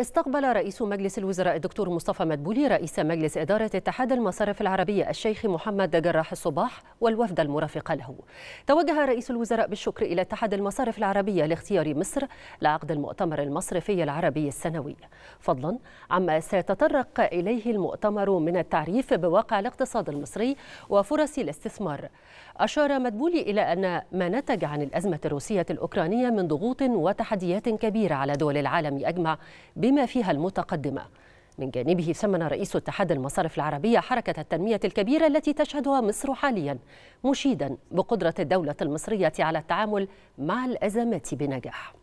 استقبل رئيس مجلس الوزراء الدكتور مصطفى مدبولي رئيس مجلس إدارة اتحاد المصارف العربية الشيخ محمد جراح الصباح والوفد المرافق له توجه رئيس الوزراء بالشكر إلى اتحاد المصارف العربية لاختيار مصر لعقد المؤتمر المصرفي العربي السنوي فضلا عما سيتطرق إليه المؤتمر من التعريف بواقع الاقتصاد المصري وفرص الاستثمار أشار مدبولي إلى أن ما نتج عن الأزمة الروسية الأوكرانية من ضغوط وتحديات كبيرة على دول العالم أجمع بما فيها المتقدمة من جانبه ثمن رئيس اتحاد المصارف العربية حركة التنمية الكبيرة التي تشهدها مصر حاليا مشيدا بقدرة الدولة المصرية على التعامل مع الأزمات بنجاح